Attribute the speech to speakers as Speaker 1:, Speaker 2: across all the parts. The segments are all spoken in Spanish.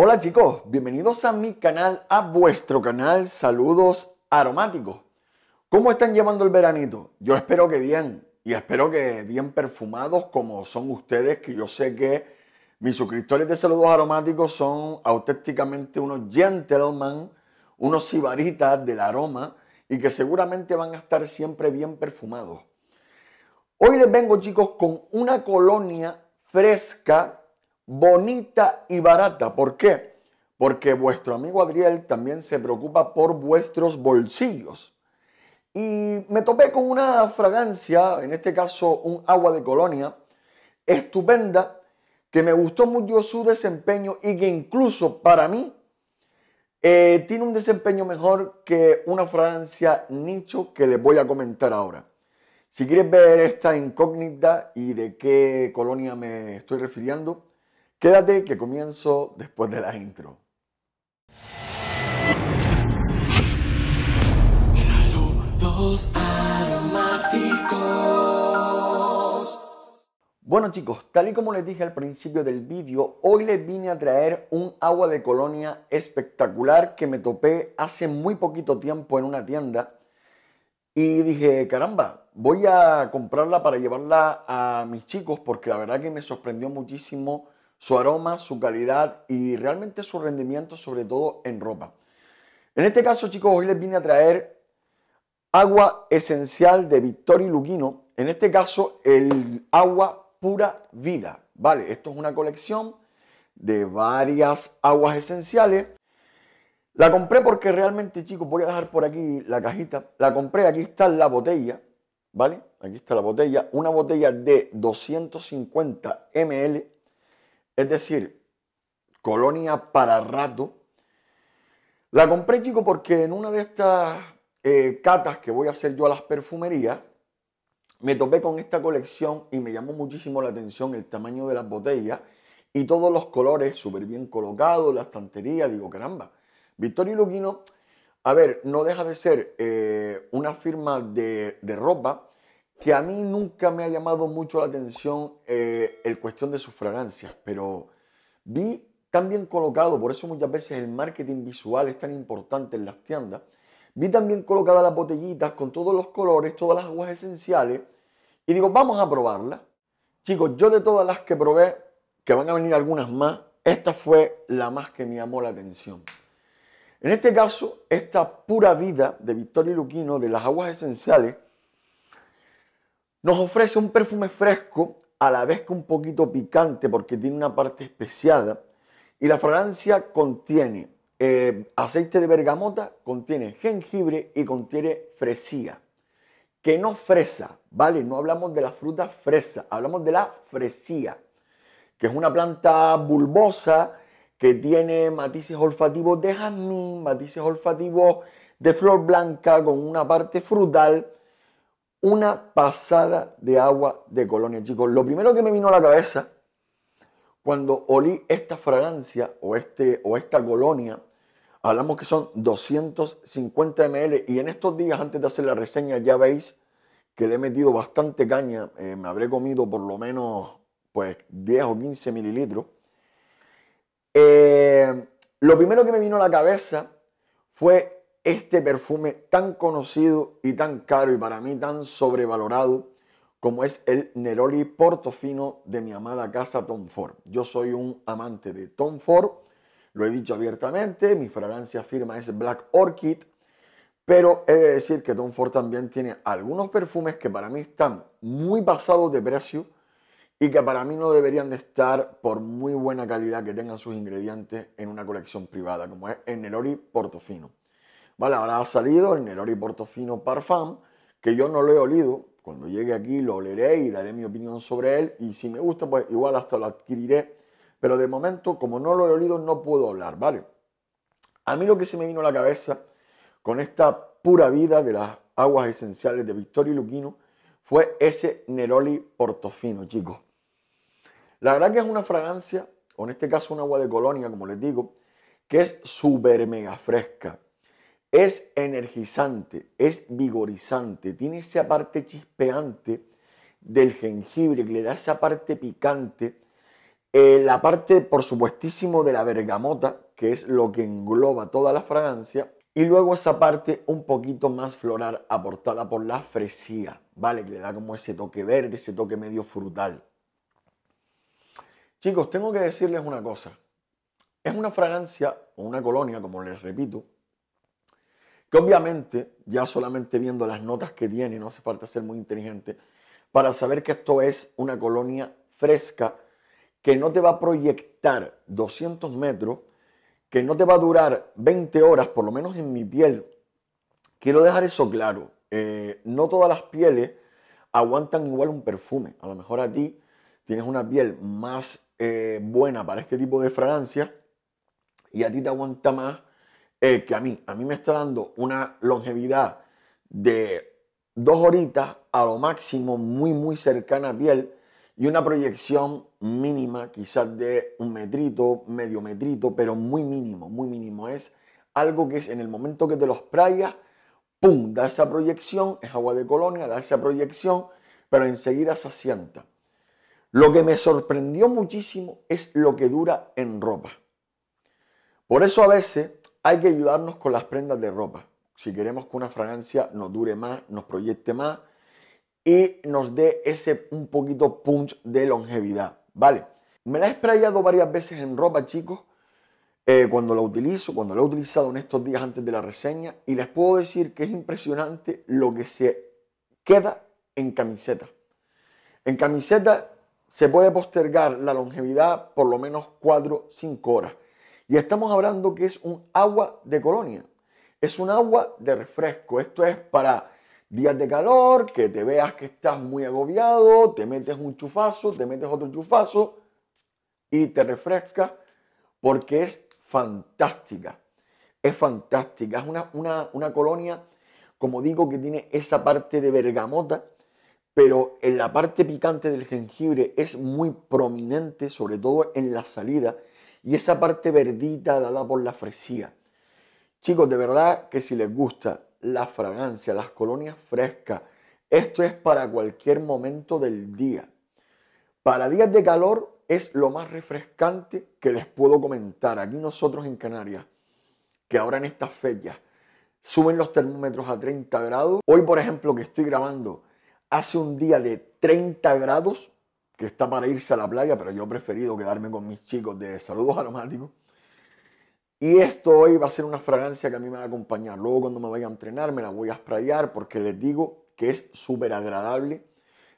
Speaker 1: Hola chicos, bienvenidos a mi canal, a vuestro canal Saludos Aromáticos. ¿Cómo están llevando el veranito? Yo espero que bien y espero que bien perfumados como son ustedes, que yo sé que mis suscriptores de Saludos Aromáticos son auténticamente unos gentlemen, unos sibaritas del aroma y que seguramente van a estar siempre bien perfumados. Hoy les vengo chicos con una colonia fresca bonita y barata. ¿Por qué? Porque vuestro amigo Adriel también se preocupa por vuestros bolsillos. Y me topé con una fragancia, en este caso un agua de colonia, estupenda, que me gustó mucho su desempeño y que incluso para mí eh, tiene un desempeño mejor que una fragancia nicho que les voy a comentar ahora. Si quieres ver esta incógnita y de qué colonia me estoy refiriendo, Quédate que comienzo después de la intro. Saludos aromáticos. Bueno chicos, tal y como les dije al principio del vídeo, hoy les vine a traer un agua de colonia espectacular que me topé hace muy poquito tiempo en una tienda. Y dije, caramba, voy a comprarla para llevarla a mis chicos porque la verdad que me sorprendió muchísimo su aroma, su calidad y realmente su rendimiento, sobre todo en ropa. En este caso, chicos, hoy les vine a traer agua esencial de vittorio Luquino. En este caso, el agua pura vida. Vale, esto es una colección de varias aguas esenciales. La compré porque realmente, chicos, voy a dejar por aquí la cajita. La compré, aquí está la botella, ¿vale? Aquí está la botella, una botella de 250 ml es decir, colonia para rato. La compré, chico, porque en una de estas eh, catas que voy a hacer yo a las perfumerías, me topé con esta colección y me llamó muchísimo la atención el tamaño de las botellas y todos los colores súper bien colocados, la estantería, digo, caramba. Vittorio Luquino, a ver, no deja de ser eh, una firma de, de ropa, que a mí nunca me ha llamado mucho la atención eh, el cuestión de sus fragancias, pero vi también colocado, por eso muchas veces el marketing visual es tan importante en las tiendas, vi también colocada colocadas las botellitas con todos los colores, todas las aguas esenciales, y digo, vamos a probarla. Chicos, yo de todas las que probé, que van a venir algunas más, esta fue la más que me llamó la atención. En este caso, esta pura vida de Victoria Luquino de las aguas esenciales, nos ofrece un perfume fresco, a la vez que un poquito picante porque tiene una parte especiada. Y la fragancia contiene eh, aceite de bergamota, contiene jengibre y contiene fresía. Que no fresa, ¿vale? No hablamos de la fruta fresa, hablamos de la fresía, que es una planta bulbosa que tiene matices olfativos de jazmín, matices olfativos de flor blanca con una parte frutal una pasada de agua de colonia, chicos. Lo primero que me vino a la cabeza cuando olí esta fragancia o, este, o esta colonia, hablamos que son 250 ml y en estos días antes de hacer la reseña ya veis que le he metido bastante caña, eh, me habré comido por lo menos pues 10 o 15 mililitros. Eh, lo primero que me vino a la cabeza fue este perfume tan conocido y tan caro y para mí tan sobrevalorado como es el Neroli Portofino de mi amada casa Tom Ford. Yo soy un amante de Tom Ford, lo he dicho abiertamente, mi fragancia firma es Black Orchid, pero he de decir que Tom Ford también tiene algunos perfumes que para mí están muy pasados de precio y que para mí no deberían de estar por muy buena calidad que tengan sus ingredientes en una colección privada, como es el Neroli Portofino. Vale, ahora ha salido el Neroli Portofino Parfum, que yo no lo he olido. Cuando llegue aquí lo oleré y daré mi opinión sobre él. Y si me gusta, pues igual hasta lo adquiriré. Pero de momento, como no lo he olido, no puedo hablar, ¿vale? A mí lo que se me vino a la cabeza con esta pura vida de las aguas esenciales de Victorio Luquino fue ese Neroli Portofino, chicos. La verdad que es una fragancia, o en este caso un agua de colonia, como les digo, que es súper mega fresca es energizante, es vigorizante, tiene esa parte chispeante del jengibre que le da esa parte picante, eh, la parte por supuestísimo de la bergamota, que es lo que engloba toda la fragancia, y luego esa parte un poquito más floral aportada por la fresía, ¿vale? Que le da como ese toque verde, ese toque medio frutal. Chicos, tengo que decirles una cosa. Es una fragancia o una colonia, como les repito, que obviamente, ya solamente viendo las notas que tiene, no hace falta ser muy inteligente, para saber que esto es una colonia fresca, que no te va a proyectar 200 metros, que no te va a durar 20 horas, por lo menos en mi piel. Quiero dejar eso claro. Eh, no todas las pieles aguantan igual un perfume. A lo mejor a ti tienes una piel más eh, buena para este tipo de fragancia y a ti te aguanta más eh, que a mí, a mí me está dando una longevidad de dos horitas a lo máximo, muy, muy cercana a piel, y una proyección mínima, quizás de un metrito, medio metrito, pero muy mínimo, muy mínimo. Es algo que es en el momento que te los prayas, ¡pum! Da esa proyección, es agua de colonia, da esa proyección, pero enseguida se asienta. Lo que me sorprendió muchísimo es lo que dura en ropa. Por eso a veces hay que ayudarnos con las prendas de ropa. Si queremos que una fragancia nos dure más, nos proyecte más y nos dé ese un poquito punch de longevidad, ¿vale? Me la he sprayado varias veces en ropa, chicos, eh, cuando la utilizo, cuando la he utilizado en estos días antes de la reseña y les puedo decir que es impresionante lo que se queda en camiseta. En camiseta se puede postergar la longevidad por lo menos 4-5 horas. Y estamos hablando que es un agua de colonia. Es un agua de refresco. Esto es para días de calor, que te veas que estás muy agobiado, te metes un chufazo, te metes otro chufazo y te refresca porque es fantástica. Es fantástica. Es una, una colonia, como digo, que tiene esa parte de bergamota, pero en la parte picante del jengibre es muy prominente, sobre todo en la salida y esa parte verdita dada por la fresía. Chicos, de verdad que si les gusta la fragancia, las colonias frescas, esto es para cualquier momento del día. Para días de calor es lo más refrescante que les puedo comentar. Aquí nosotros en Canarias, que ahora en estas fechas suben los termómetros a 30 grados. Hoy, por ejemplo, que estoy grabando, hace un día de 30 grados que está para irse a la playa, pero yo he preferido quedarme con mis chicos de saludos aromáticos. Y esto hoy va a ser una fragancia que a mí me va a acompañar. Luego cuando me vaya a entrenar me la voy a sprayar porque les digo que es súper agradable.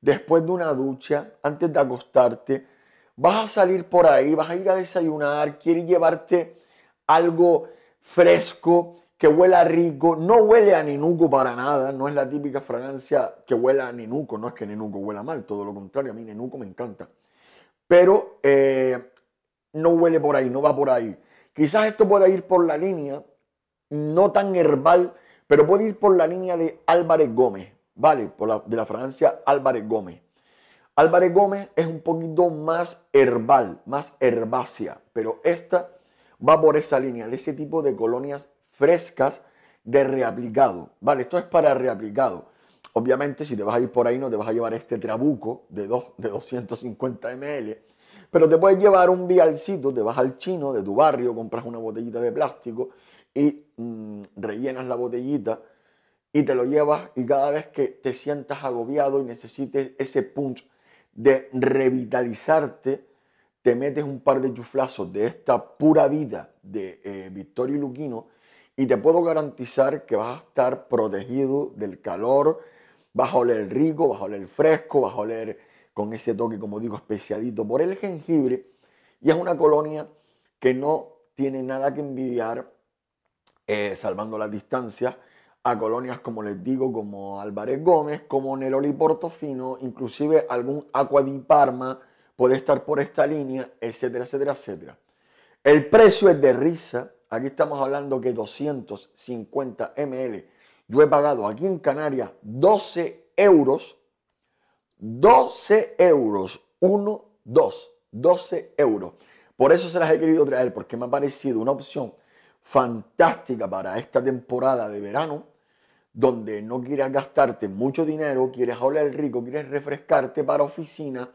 Speaker 1: Después de una ducha, antes de acostarte, vas a salir por ahí, vas a ir a desayunar, quieres llevarte algo fresco, que huela rico, no huele a ninuco para nada, no es la típica fragancia que huela a ninuco, no es que ninuco huela mal, todo lo contrario, a mí ninuco me encanta, pero eh, no huele por ahí, no va por ahí. Quizás esto pueda ir por la línea, no tan herbal, pero puede ir por la línea de Álvarez Gómez, ¿vale? Por la, de la fragancia Álvarez Gómez. Álvarez Gómez es un poquito más herbal, más herbácea, pero esta va por esa línea, de ese tipo de colonias frescas de reaplicado. Vale, esto es para reaplicado. Obviamente, si te vas a ir por ahí, no te vas a llevar este trabuco de, dos, de 250 ml, pero te puedes llevar un vialcito, te vas al chino de tu barrio, compras una botellita de plástico y mm, rellenas la botellita y te lo llevas y cada vez que te sientas agobiado y necesites ese punch de revitalizarte, te metes un par de chuflazos de esta pura vida de eh, Victorio Luquino y te puedo garantizar que vas a estar protegido del calor, vas a oler rico, vas a oler fresco, vas a oler con ese toque, como digo, especialito por el jengibre. Y es una colonia que no tiene nada que envidiar, eh, salvando las distancias, a colonias como les digo, como Álvarez Gómez, como Neloli Portofino, inclusive algún Aqua di Parma puede estar por esta línea, etcétera, etcétera, etcétera. El precio es de risa, aquí estamos hablando que 250 ml, yo he pagado aquí en Canarias 12 euros, 12 euros, 1, 2, 12 euros. Por eso se las he querido traer, porque me ha parecido una opción fantástica para esta temporada de verano, donde no quieras gastarte mucho dinero, quieres hablar rico, quieres refrescarte para oficina,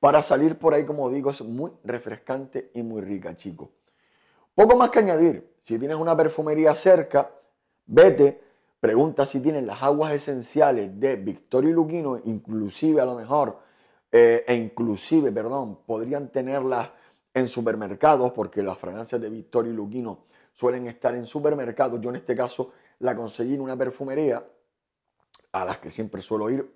Speaker 1: para salir por ahí, como digo, es muy refrescante y muy rica, chicos. Poco más que añadir, si tienes una perfumería cerca, vete, pregunta si tienen las aguas esenciales de Victorio y Luquino, inclusive a lo mejor, eh, e inclusive, perdón, podrían tenerlas en supermercados, porque las fragancias de Victorio y Luquino suelen estar en supermercados. Yo en este caso la conseguí en una perfumería, a las que siempre suelo ir,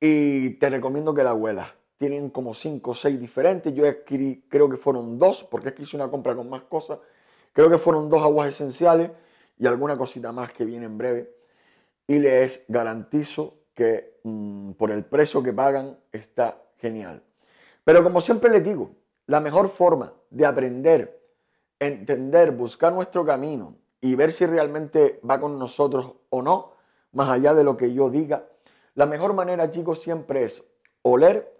Speaker 1: y te recomiendo que la huelas tienen como 5 o 6 diferentes. Yo adquirí, creo que fueron dos, porque es que hice una compra con más cosas. Creo que fueron dos aguas esenciales y alguna cosita más que viene en breve. Y les garantizo que mm, por el precio que pagan está genial. Pero como siempre les digo, la mejor forma de aprender, entender, buscar nuestro camino y ver si realmente va con nosotros o no, más allá de lo que yo diga, la mejor manera, chicos, siempre es oler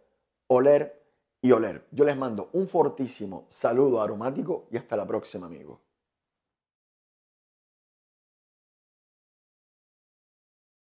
Speaker 1: oler y oler. Yo les mando un fortísimo saludo aromático y hasta la próxima, amigos.